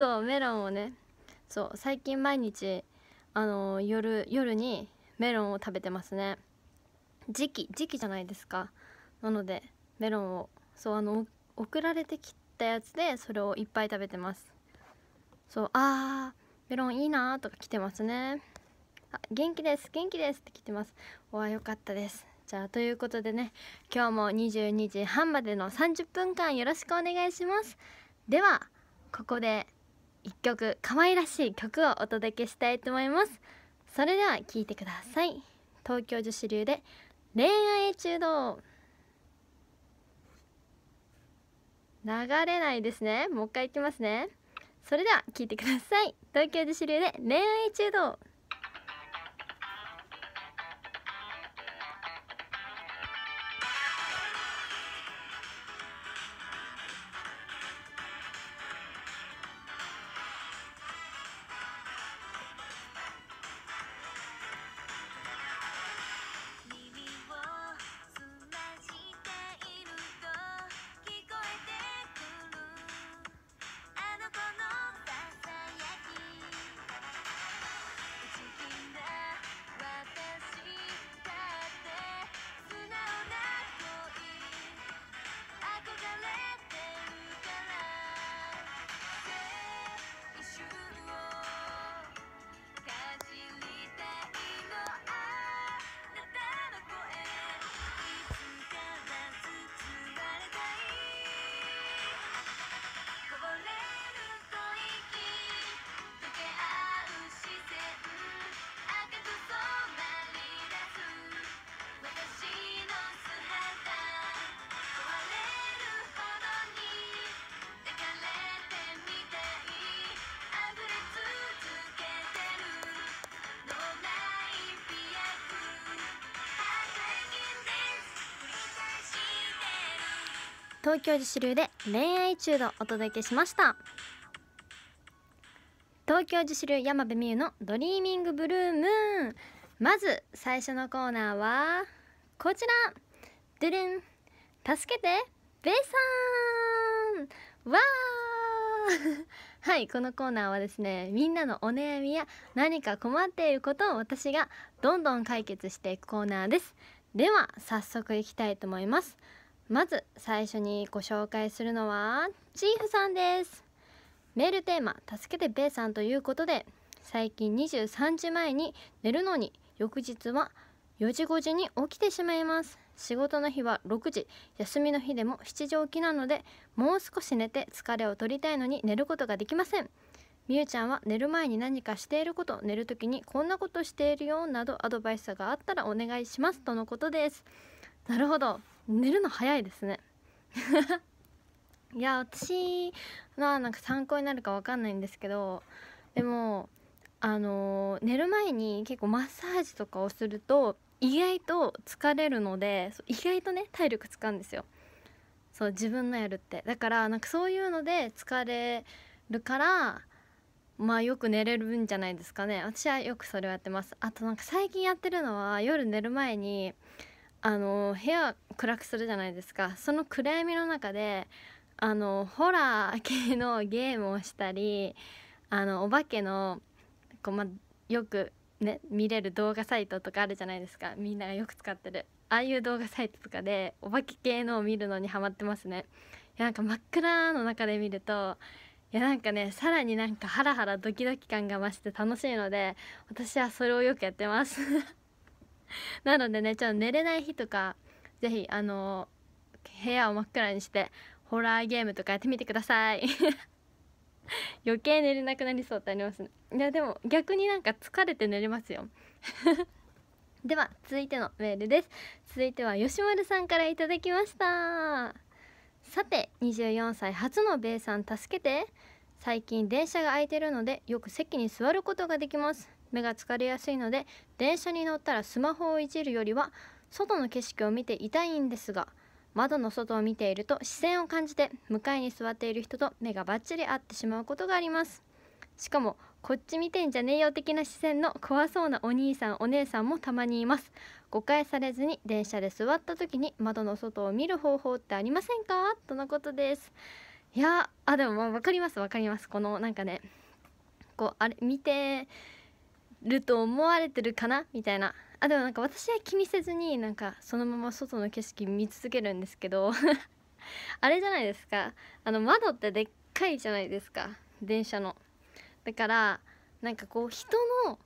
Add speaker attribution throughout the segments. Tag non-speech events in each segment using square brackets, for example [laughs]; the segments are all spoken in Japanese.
Speaker 1: そうメロンをねそう最近毎日あのー、夜夜にメロンを食べてますね時期時期じゃないですかなのでメロンをそうあの送られてきたやつでそれをいっぱい食べてますそうあーメロンいいなーとか来てますねあ元気です元気ですって来てますおわよかったですじゃあということでね今日も22時半までの30分間よろしくお願いしますではここで一曲可愛らしい曲をお届けしたいと思いますそれでは聴いてください東京女子流で恋愛中道流れないですねもう一回いきますねそれでは聞いてください東京女子流で恋愛中道東京自主流で恋愛中度お届けしました東京自主流山部美優のドリーミングブルームーンまず最初のコーナーはこちらドゥルン助けてベイさんわー [laughs] はいこのコーナーはですねみんなのお悩みや何か困っていることを私がどんどん解決していくコーナーですでは早速いきたいと思いますまず最初にご紹介するのはチーフさんですメールテーマ「助けてべーさん」ということで最近23時前に寝るのに翌日は4時5時に起きてしまいます仕事の日は6時休みの日でも7時起きなのでもう少し寝て疲れを取りたいのに寝ることができませんみゆちゃんは寝る前に何かしていること寝る時にこんなことしているよなどアドバイスがあったらお願いしますとのことですなるほど寝るの早いですね [laughs] いや私はなんか参考になるかわかんないんですけどでもあのー、寝る前に結構マッサージとかをすると意外と疲れるので意外とね体力使うんですよそう自分のやるってだからなんかそういうので疲れるからまあよく寝れるんじゃないですかね私はよくそれをやってますあとなんか最近やってるのは夜寝る前にあの部屋暗くするじゃないですかその暗闇の中であのホラー系のゲームをしたりあのお化けのこう、ま、よく、ね、見れる動画サイトとかあるじゃないですかみんながよく使ってるああいう動画サイトとかでお化け系のを見るのにハマってますねいやなんか真っ暗の中で見るといやなんかねさらになんかハラハラドキドキ感が増して楽しいので私はそれをよくやってます [laughs] なのでねちょっと寝れない日とか是非あの部屋を真っ暗にしてホラーゲームとかやってみてください [laughs] 余計寝れなくなりそうってありますねいやでも逆になんか疲れて寝れますよ [laughs] では続いてのメールです続いては吉丸さんから頂きましたさて24歳初のイさん助けて最近電車が空いてるのでよく席に座ることができます目が疲れやすいので電車に乗ったらスマホをいじるよりは外の景色を見ていたいんですが窓の外を見ていると視線を感じて向かいに座っている人と目がバッチリ合ってしまうことがありますしかもこっち見てんじゃねえよ的な視線の怖そうなお兄さんお姉さんもたまにいます誤解されずに電車で座った時に窓の外を見る方法ってありませんかとのことですいやあでも分かります分かりますこのなんかねこうあれ見てると思われてるかなみたいなあでもなんか私は気にせずになんかそのまま外の景色見続けるんですけど [laughs] あれじゃないですかあの窓ってでっかいじゃないですか電車のだからなんかこう人の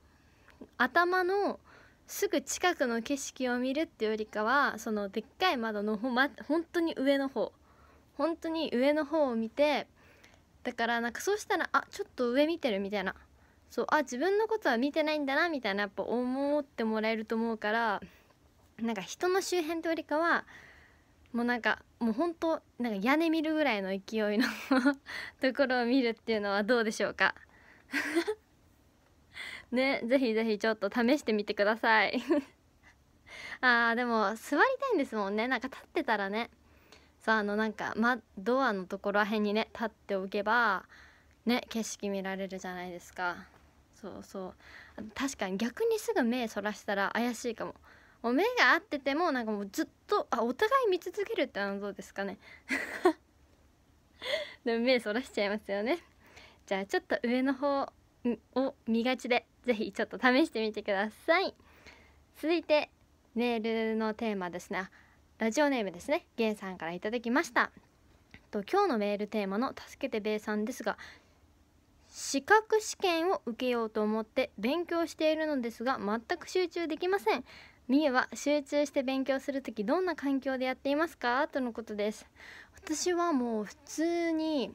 Speaker 1: 頭のすぐ近くの景色を見るってよりかはそのでっかい窓のほ、ま、本当に上の方本当に上の方を見てだからなんかそうしたらあちょっと上見てるみたいなそうあ自分のことは見てないんだなみたいなやっぱ思ってもらえると思うからなんか人の周辺とてよりかはもうなんかもうほんとなんか屋根見るぐらいの勢いの [laughs] ところを見るっていうのはどうでしょうか [laughs] ねぜひぜひちょっと試してみてください [laughs] あーでも座りたいんですもんねなんか立ってたらねさああのなんか、ま、ドアのところらへんにね立っておけばね景色見られるじゃないですかそうそう確かに逆にすぐ目そらしたら怪しいかももう目が合っててもなんかもうずっとあお互い見続けるってのはどうですかね [laughs] でも目そらしちゃいますよねじゃあちょっと上の方を見がちで是非ちょっと試してみてください続いてメールのテーマですねラジオネームですねゲンさんから頂きましたと今日のメールテーマの「助けてべーさん」ですが資格試験を受けようと思って勉強しているのですが全く集中できませんみゆは集中して勉強する時どんな環境でやっていますかとのことです私はもう普通に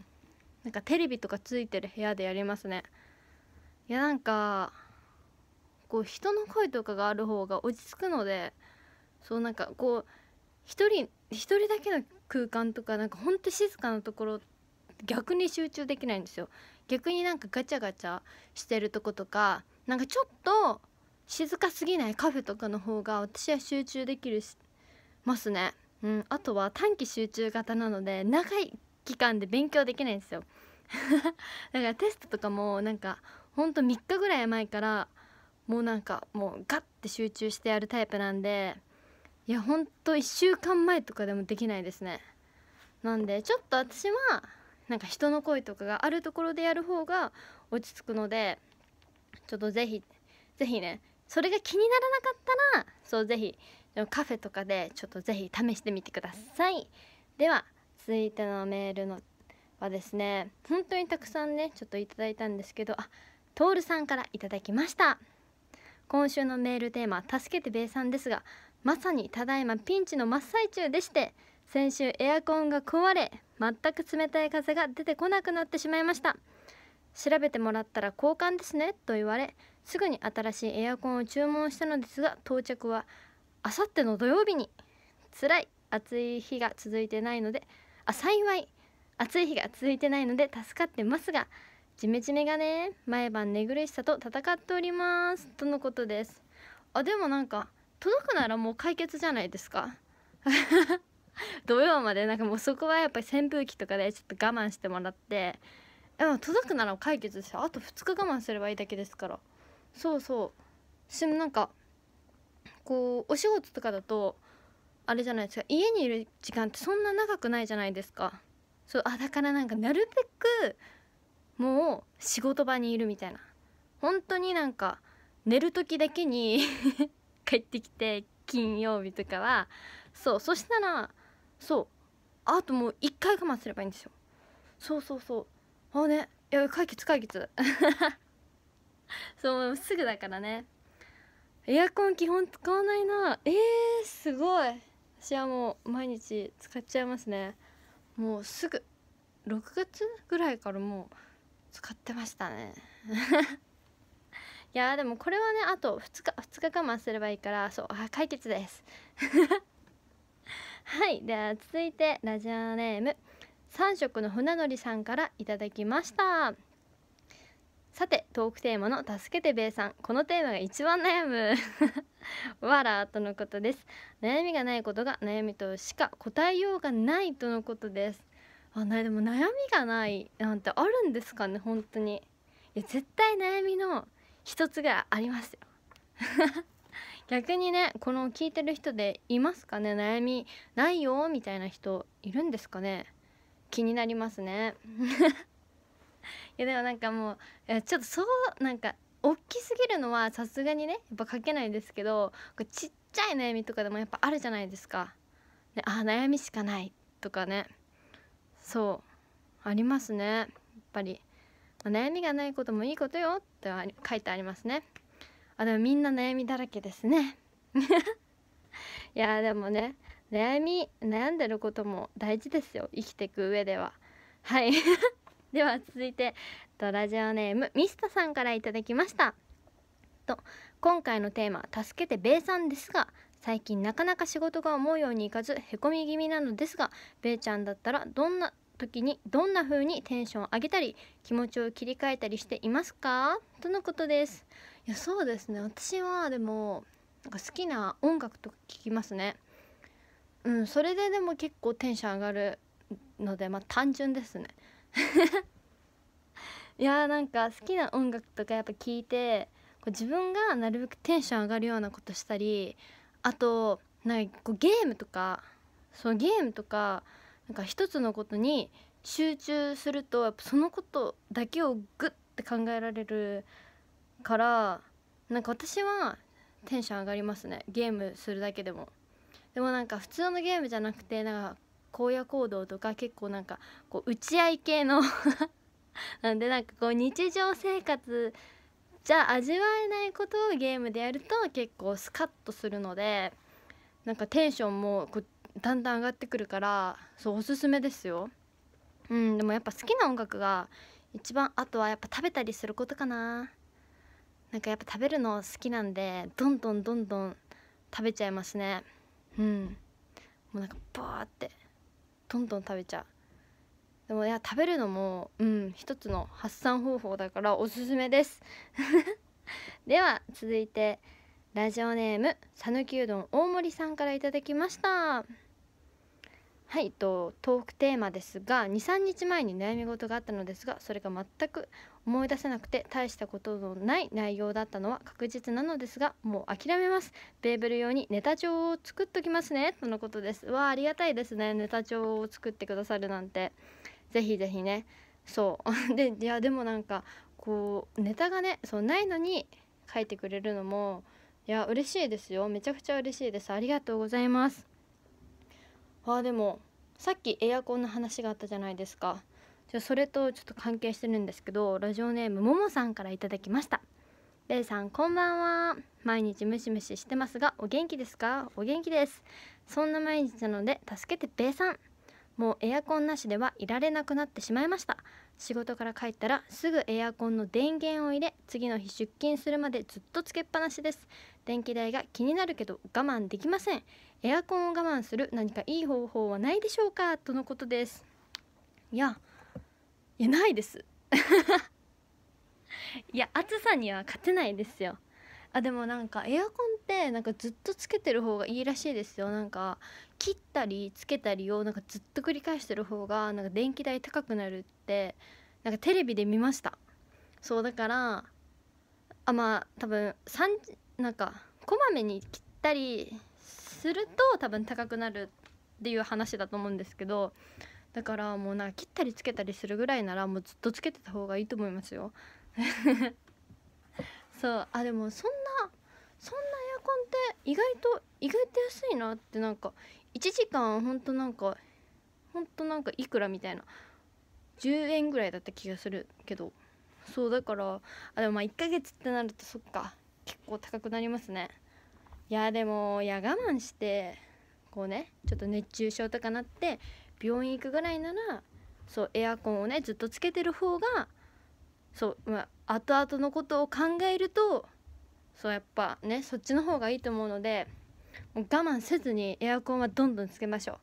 Speaker 1: なんかテレビとかついてる部屋でやりますねいやなんかこう人の声とかがある方が落ち着くのでそうなんかこう一人一人だけの空間とかなんかほんと静かなところ逆に集中できないんですよ逆になんかガチャガチャしてるとことかなんかちょっと静かすぎないカフェとかの方が私は集中できるしますね、うん、あとは短期集中型なので長い期間で勉強できないんですよ [laughs] だからテストとかもなんかほんと3日ぐらい前からもうなんかもうガッて集中してやるタイプなんでいやほんと1週間前とかでもできないですねなんでちょっと私はなんか人の声とかがあるところでやる方が落ち着くのでちょっとぜひぜひねそれが気にならなかったらそうぜひカフェとかでちょっとぜひ試してみてくださいでは続いてのメールのはですね本当にたくさんねちょっといただいたんですけどあトールさんからいただきました今週のメールテーマ「助けてべえさん」ですがまさにただいまピンチの真っ最中でして先週エアコンが壊れ全く冷たい風が出てこなくなってしまいました調べてもらったら交換ですねと言われすぐに新しいエアコンを注文したのですが到着はあさっての土曜日につらい暑い日が続いてないのであ幸い暑い日が続いてないので助かってますがジメジメがね毎晩寝苦しさと戦っておりますとのことですあでもなんか届くならもう解決じゃないですか [laughs] 土曜までなんかもうそこはやっぱり扇風機とかでちょっと我慢してもらってでも届くなら解決ですあと2日我慢すればいいだけですからそうそうしもなんかこうお仕事とかだとあれじゃないですか家にいる時間ってそんな長くないじゃないですかそうあだからなんかなるべくもう仕事場にいるみたいな本当になんか寝る時だけに [laughs] 帰ってきて金曜日とかはそうそしたらそうあともう1回我慢すればいいんですよそうそうそうあねいや解決解決 [laughs] そうすぐだからねエアコン基本使わないなえー、すごい私はもう毎日使っちゃいますねもうすぐ6月ぐらいからもう使ってましたね [laughs] いやでもこれはねあと2日2日我慢すればいいからそうあ解決ですはいでは続いてラジオネーム三色の船乗りさんからいただきましたさてトークテーマの「助けてべえさん」このテーマが一番悩む [laughs] わらとのことです悩みがないことが悩みとしか答えようがないとのことですあでも悩みがないなんてあるんですかね本当にいや絶対悩みの一つぐらいありますよ逆にねこの聞いてる人でいますかね悩みないよみたいな人いるんですかね気になりますね [laughs] いやでもなんかもうちょっとそうなんか大きすぎるのはさすがにねやっぱ書けないですけどちっちゃい悩みとかでもやっぱあるじゃないですか、ね、あ悩みしかないとかねそうありますねやっぱり、まあ、悩みがないこともいいことよって書いてありますねあでもみんな悩みだらけですね [laughs] いやでもね悩み悩んでることも大事ですよ生きていく上でははい [laughs] では続いてドラジオネームミスタさんから頂きましたと今回のテーマ「助けてべイさん」ですが最近なかなか仕事が思うようにいかずへこみ気味なのですがべイちゃんだったらどんな時にどんな風にテンションを上げたり気持ちを切り替えたりしていますかとのことですいやそうですね私はでもなんか好きな音楽とか聴きますねうんそれででも結構テンション上がるのでまあ単純ですね [laughs] いやーなんか好きな音楽とかやっぱ聞いてこう自分がなるべくテンション上がるようなことしたりあとなんかこうゲームとかそのゲームとかなんか一つのことに集中するとやっぱそのことだけをグッて考えられるからなんか私はテンション上がりますねゲームするだけでもでもなんか普通のゲームじゃなくてなんか荒野行動とか結構なんかこう打ち合い系の [laughs] なんでなんかこう日常生活じゃ味わえないことをゲームでやると結構スカッとするのでなんかテンションもこうだんだん上がってくるからそうおすすめですようんでもやっぱ好きな音楽が一番あとはやっぱ食べたりすることかななんかやっぱ食べるの好きなんでどんどんどんどん食べちゃいますねうんもうなんかバーってどんどん食べちゃうでもいや食べるのもうん一つの発散方法だからおすすめです [laughs] では続いてラジオネーム讃岐うどん大森さんから頂きましたはいとトークテーマですが23日前に悩み事があったのですがそれが全く思い出せなくて大したことのない内容だったのは確実なのですがもう諦めますベーブル用にネタ帳を作っときますねとのことですわあありがたいですねネタ帳を作ってくださるなんてぜひぜひねそう [laughs] でいやでもなんかこうネタがねそうないのに書いてくれるのもいや嬉しいですよめちゃくちゃ嬉しいですありがとうございますあでもさっきエアコンの話があったじゃないですかじゃそれとちょっと関係してるんですけどラジオネームももさんから頂きましたベイさんこんばんは毎日ムシムシしてますがお元気ですかお元気ですそんな毎日なので助けてベイさんもうエアコンなしではいられなくなってしまいました仕事から帰ったらすぐエアコンの電源を入れ次の日出勤するまでずっとつけっぱなしです電気代が気になるけど我慢できませんエアコンを我慢する何かいい方法はないでしょうかとのことですいやいやないです [laughs] いや暑さには勝てないですよあでもなんかエアコンってなんかずっとつけてる方がいいらしいですよなんか切ったりつけたりをなんかずっと繰り返してる方がなんか電気代高くなるってなんかテレビで見ましたそうだからあまあ多分3なんかこまめに切ったりすると多分高くなるっていう話だと思うんですけどだからもうなんか切ったりつけたりするぐらいならもうずっとつけてた方がいいと思いますよ [laughs] そうあでもそんなそんな間って意外と意外と安いなってなんか1時間ほんとなんかほんとなんかいくらみたいな10円ぐらいだった気がするけどそうだからあでもまあ1ヶ月ってなるとそっか結構高くなりますねいやでもいや我慢してこうねちょっと熱中症とかなって病院行くぐらいならそうエアコンをねずっとつけてる方がそう、まあ、後々のことを考えるとそうやっぱねそっちの方がいいと思うのでもう我慢せずにエアコンはどんどんつけましょう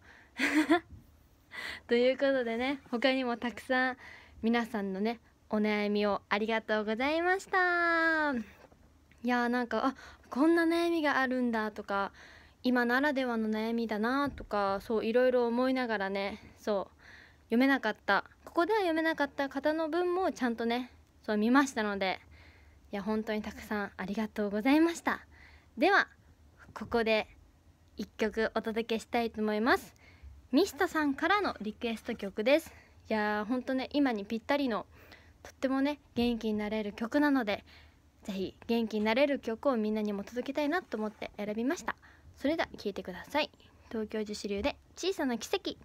Speaker 1: [laughs] ということでね他にもたくさん皆さんのねお悩みをありがとうございましたいやーなんかあこんな悩みがあるんだとか今ならではの悩みだなとかそういろいろ思いながらねそう読めなかったここでは読めなかった方の文もちゃんとねそう見ましたのでいや本当にたくさんありがとうございましたではここで1曲お届けしたいと思いますミスタさんからのリクエスト曲ですいやー本当ね今にぴったりのとってもね元気になれる曲なので是非元気になれる曲をみんなにも届けたいなと思って選びましたそれでは聴いてください東京樹脂流で小さな奇跡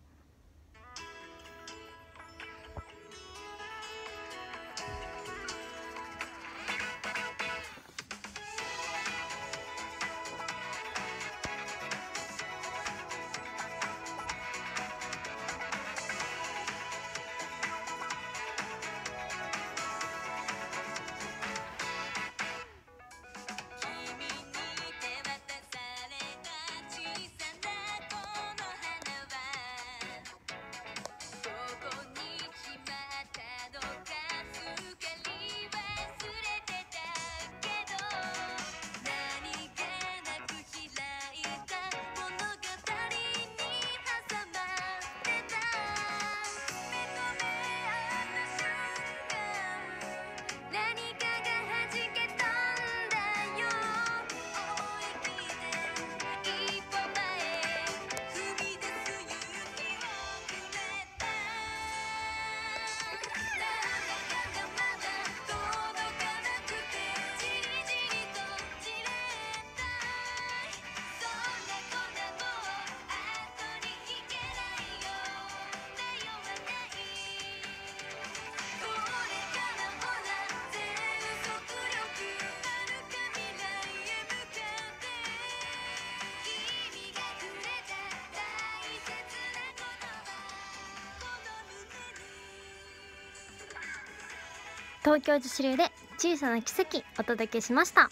Speaker 1: 東京女子流で小さな奇跡お届けしました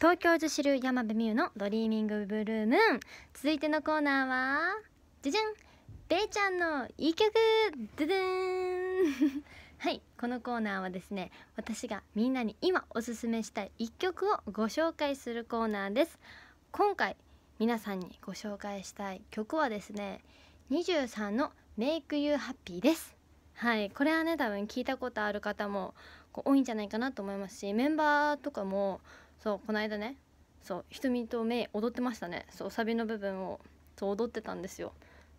Speaker 1: 東京女子流山部美優のドリーミングブルームーン続いてのコーナーはじゃじゃんべーちゃんのいい曲ドゥドゥンはいこのコーナーはですね私がみんなに今おすすめしたい1曲をご紹介するコーナーです今回皆さんにご紹介したい曲はですね23の「メイクユーハッピーですはいこれはね多分聞いたことある方も多いんじゃないかなと思いますしメンバーとかもそうこの間ねそう瞳と目踊ってましたねそうサビの部分をそう踊ってたんですよ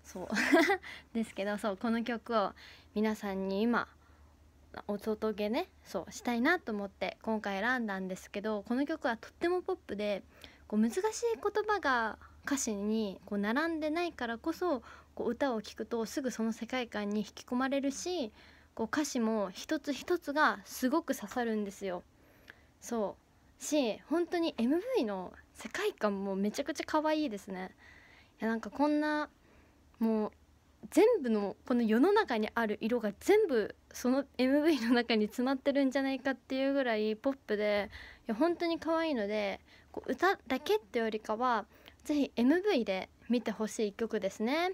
Speaker 1: そう [laughs] ですけどそうこの曲を皆さんに今お届けねそうしたいなと思って今回選んだんですけどこの曲はとってもポップでこう難しい言葉が歌詞にこう並んでないからこそこう歌を聴くとすぐその世界観に引き込まれるしこう歌詞も一つ一つがすごく刺さるんですよ。そうし本当に MV の世界観もめちゃくちゃ可愛いですね。いやなんかこんなもう全部のこの世の中にある色が全部その MV の中に詰まってるんじゃないかっていうぐらいポップでいや本当に可愛いのでこう歌だけってよりかはぜひ MV で見てほしい曲ですね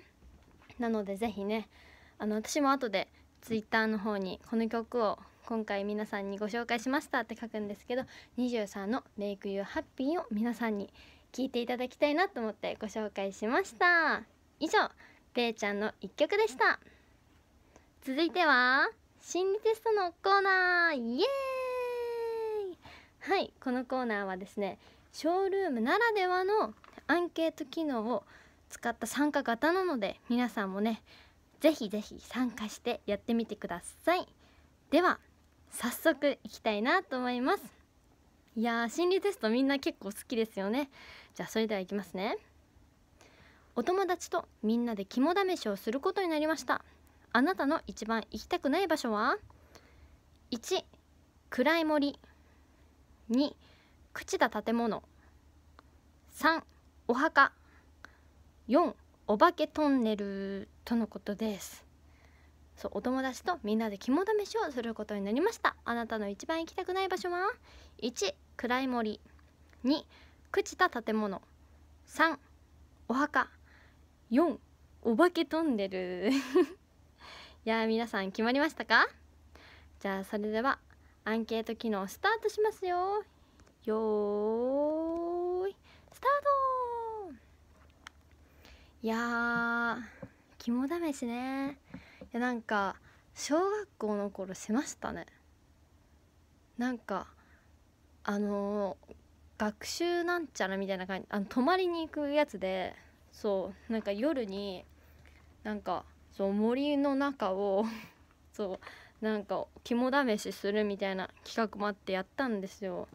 Speaker 1: なのでぜひねあの私も後で Twitter の方にこの曲を今回皆さんにご紹介しましたって書くんですけど23の「Make You Happy」を皆さんに聴いていただきたいなと思ってご紹介しました以上ペイちゃんの1曲でした続いては心理テストのコーナーイエーイはいこのコーナーはですねショールームならではのアンケート機能を使った参加型なので皆さんもねぜひぜひ参加してやってみてくださいでは早速いきたいなと思いますいやー心理テストみんな結構好きですよねじゃあそれではいきますねお友達とみんなで肝試しをすることになりましたあなたの一番行きたくない場所は1暗い森2朽ちた建物3お墓4お化けトンネルとのことですそうお友達とみんなで肝試しをすることになりましたあなたの一番行きたくない場所は1暗い森2朽ちた建物3お墓4お化けトンネル [laughs] いや皆さん決まりましたかじゃあそれではアンケート機能スタートしますよよーやや肝試しねいやなんか小学校の頃しましたねなんかあのー、学習なんちゃらみたいな感じあの泊まりに行くやつでそうなんか夜になんかそう森の中を [laughs] そうなんか肝試しするみたいな企画もあってやったんですよ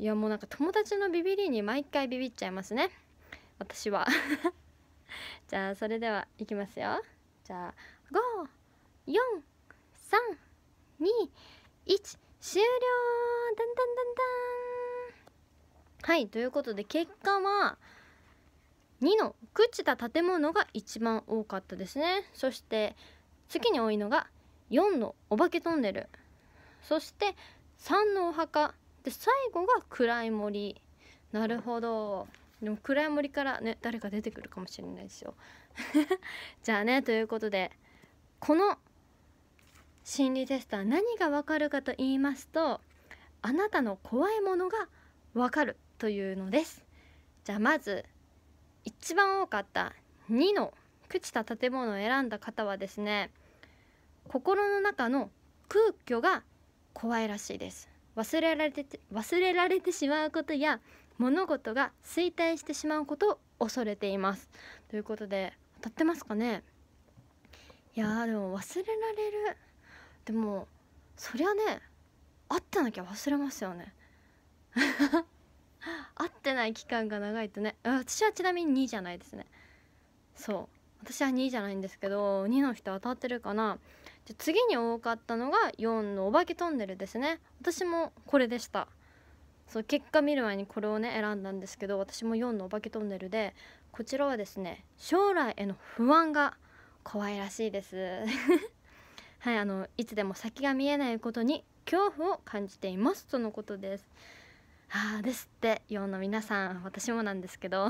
Speaker 1: いやもうなんか友達のビビりに毎回ビビっちゃいますね私は [laughs] じゃあそれではいきますよじゃあ54321終了だんだんだんだんはいということで結果は2の朽ちた建物が一番多かったですねそして次に多いのが4のお化けトンネルそして3のお墓で最後が暗い森なるほどでも暗い森からね誰か出てくるかもしれないですよ [laughs] じゃあねということでこの心理テストは何がわかるかと言いますとあなたの怖いものがわかるというのですじゃあまず一番多かった2の朽ちた建物を選んだ方はですね心の中の空虚が怖いらしいです忘れられて忘れられてしまうことや物事が衰退してしまうことを恐れていますということで当たってますかねいやでも忘れられるでもそりゃね会ってなきゃ忘れますよね会 [laughs] ってない期間が長いとね私はちなみに2じゃないですねそう私は2じゃないんですけど2の人当たってるかなじゃ次に多かったのが4のお化けトンネルですね私もこれでしたそう結果見る前にこれをね選んだんですけど私も4のお化けトンネルでこちらはですね将来への不安が怖いらしいです [laughs] はいあのいつでも先が見えないことに恐怖を感じていますとのことですあーですって4の皆さん私もなんですけど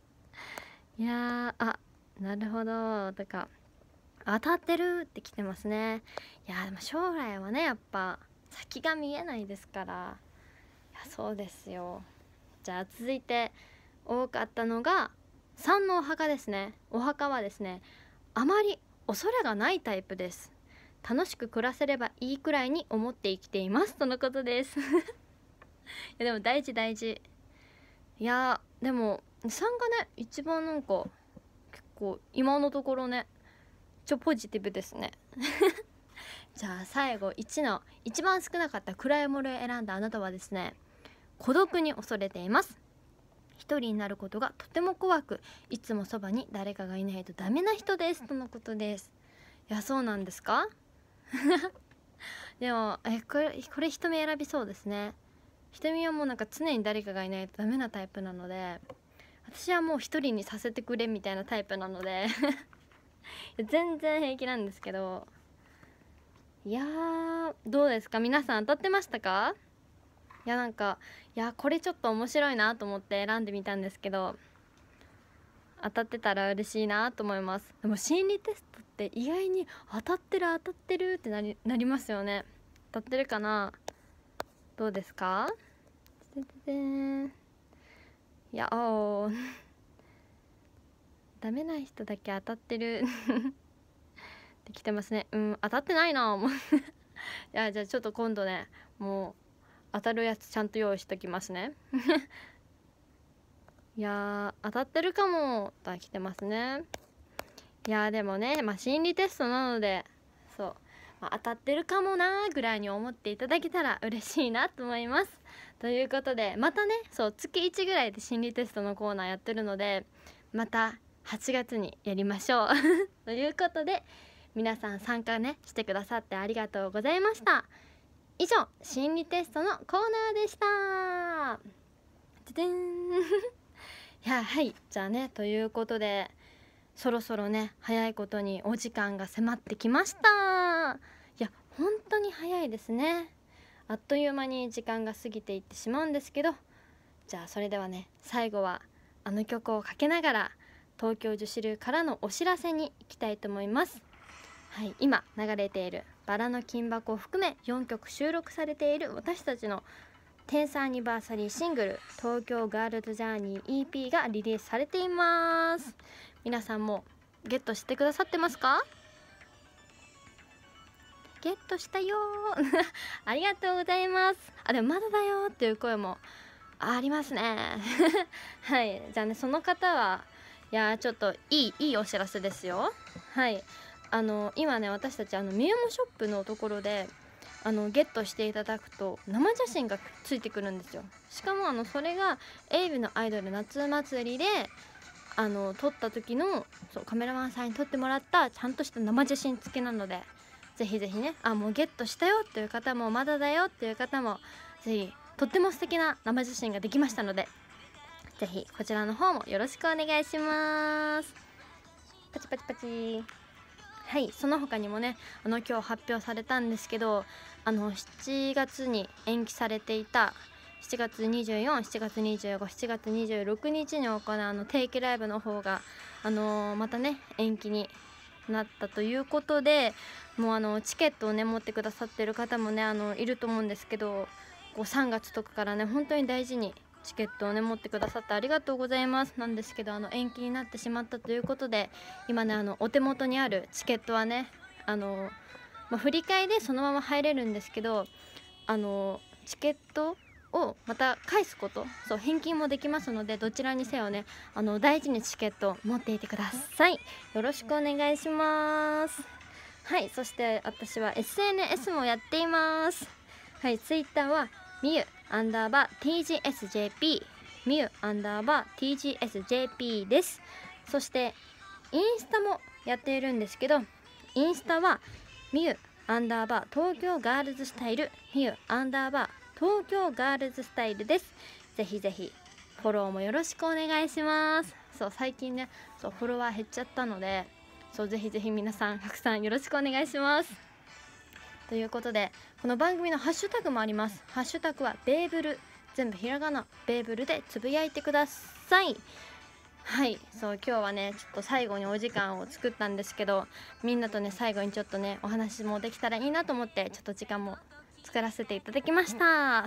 Speaker 1: [laughs] いやあなるほどとか当たってるって来てますねいやでも将来はねやっぱ先が見えないですからそうですよじゃあ続いて多かったのが3のお墓ですねお墓はですねあまり恐れがないタイプです楽しく暮らせればいいくらいに思って生きていますとのことです [laughs] いやでも大事大事いやでも3がね一番なんか結構今のところねちょポジティブですね [laughs] じゃあ最後1の一番少なかった暗いものを選んだあなたはですね孤独に恐れています一人になることがとても怖くいつもそばに誰かがいないとダメな人ですとのことですいやそうなんですか [laughs] でもえこれこれ人目選びそうですね瞳はもうなんか常に誰かがいないとダメなタイプなので私はもう一人にさせてくれみたいなタイプなので [laughs] 全然平気なんですけどいやどうですか皆さん当たってましたかいやなんかいやこれちょっと面白いなと思って選んでみたんですけど当たってたら嬉しいなと思いますでも心理テストって意外に当たってる当たってるってなりなりますよね当たってるかなどうですかいやおダメな人だけ当たってるでき [laughs] てますねうん当たってないなもう [laughs] いやじゃあちょっと今度ねもう当たるやつちゃんと用意しときますね [laughs] いや当たってるかもとは来てますねいやでもねまあ心理テストなのでそう、まあ、当たってるかもなぐらいに思っていただけたら嬉しいなと思いますということでまたねそう月1ぐらいで心理テストのコーナーやってるのでまた8月にやりましょう [laughs] ということで皆さん参加ねしてくださってありがとうございました。以上心理テストのコーナーでしたででん [laughs] いやはいじゃあねということでそろそろね早いことにお時間が迫ってきましたいや本当に早いですねあっという間に時間が過ぎていってしまうんですけどじゃあそれではね最後はあの曲をかけながら東京女子流からのお知らせに行きたいと思いますはい今流れているバラの金箱を含め4曲収録されている私たちの天才アニバーサリーシングル「東京ガールズジャーニー EP」がリリースされています皆さんもゲットしてくださってますかゲットしたよ [laughs] ありがとうございますあでもまだだよっていう声もありますね [laughs] はいじゃあねその方はいやちょっといいいいお知らせですよはいあの今ね私たちあのミューモショップのところであのゲットしていただくと生写真がついてくるんですよしかもあのそれがエイブのアイドル夏祭りであの撮った時のそうカメラマンさんに撮ってもらったちゃんとした生写真付きなのでぜひぜひねあもうゲットしたよっていう方もまだだよっていう方もぜひとっても素敵な生写真ができましたのでぜひこちらの方もよろしくお願いしますパチパチパチはいその他にもねあの今日発表されたんですけどあの7月に延期されていた7月247月257月26日に行うあの定期ライブの方が、あのー、またね延期になったということでもうあのチケットをね持ってくださってる方もねあのいると思うんですけどこう3月とかからね本当に大事にチケットをね持ってくださってありがとうございますなんですけどあの延期になってしまったということで今ねあのお手元にあるチケットはねあの、まあ、振り替えでそのまま入れるんですけどあのチケットをまた返すことそう返金もできますのでどちらにせよねあの大事にチケットを持っていてくださいよろしくお願いしますはいそして私は SNS もやっていますはい Twitter はみゆアンダーバー TGSJP ミュアンダーバー TGSJP ですそしてインスタもやっているんですけどインスタはミュアンダーバー東京ガールズスタイルミュアンダーバー東京ガールズスタイルですぜひぜひフォローもよろしくお願いしますそう最近ねそうフォロワー減っちゃったのでそうぜひぜひ皆さんたくさんよろしくお願いしますということでこの番組のハッシュタグもありますハッシュタグはベーブル全部ひらがなベーブルでつぶやいてくださいはいそう今日はねちょっと最後にお時間を作ったんですけどみんなとね最後にちょっとねお話もできたらいいなと思ってちょっと時間も作らせていただきました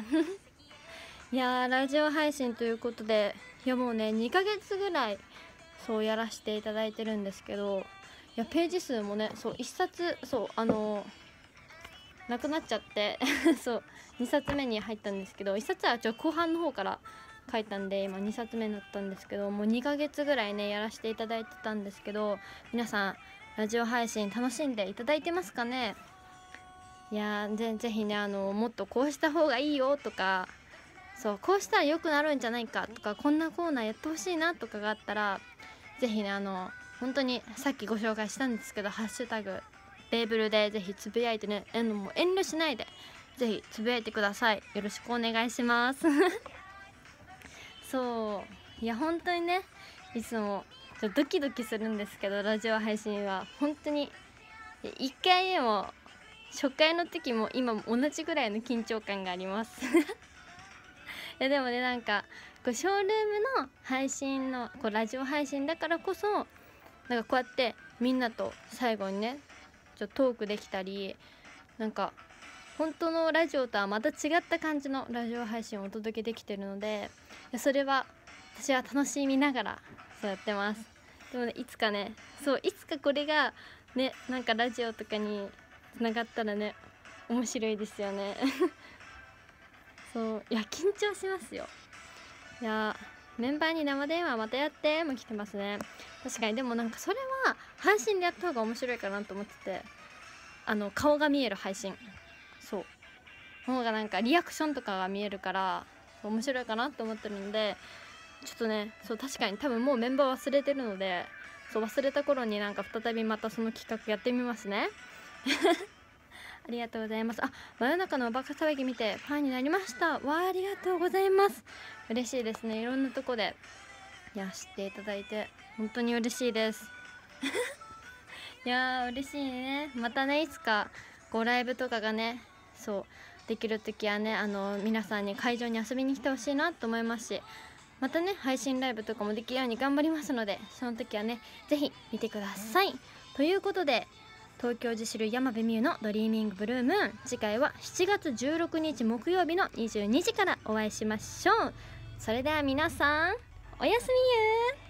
Speaker 1: [laughs] いやーラジオ配信ということでいやもうね2ヶ月ぐらいそうやらせていただいてるんですけどいやページ数もねそう1冊そうあのーなくなっちゃって [laughs] そう2冊目に入ったんですけど1冊はちょ後半の方から書いたんで今2冊目になったんですけどもう2ヶ月ぐらいねやらせていただいてたんですけど皆さんラジオ配信楽しんでいただいてますかねいやぜぜひねあのもっとこうした方がいいよとかそうこうしたら良くなるんじゃないかとかこんなコーナーやってほしいなとかがあったらぜひねあの本当にさっきご紹介したんですけど「ハッシュタグレーブルでぜひつぶやいてね遠も遠慮しないでぜひつぶやいてくださいよろしくお願いします [laughs] そういや本当にねいつもちょドキドキするんですけどラジオ配信は本当に1回でも初回の時も今同じぐらいの緊張感があります [laughs] いやでもねなんかこうショールームの配信のこうラジオ配信だからこそなんかこうやってみんなと最後にねちょトークできたりなんか本当のラジオとはまた違った感じのラジオ配信をお届けできてるのでそれは私は楽しみながらそうやってますでもねいつかねそういつかこれがねなんかラジオとかにつながったらね面白いですよね [laughs] そういや緊張しますよいやメンバーに生電話またやっても来てますね確かにでもなんかそれは配信でやった方が面白いかなと思っててあの顔が見える配信そうの方がなんかリアクションとかが見えるから面白いかなと思ってるんでちょっとねそう確かに多分もうメンバー忘れてるのでそう忘れた頃になんか再びまたその企画やってみますね [laughs] ありがとうございますあ真夜中のおバカ騒ぎ見てファンになりましたわありがとうございます嬉しいですねいろんなとこでいや知っていただいて本当に嬉しいです [laughs] いやー嬉しいねまたねいつかごライブとかがねそうできる時はねあの皆さんに会場に遊びに来てほしいなと思いますしまたね配信ライブとかもできるように頑張りますのでその時はね是非見てくださいということで東京自主る山辺美優の「ドリーミングブルームーン」次回は7月16日木曜日の22時からお会いしましょうそれでは皆さんおやすみゆー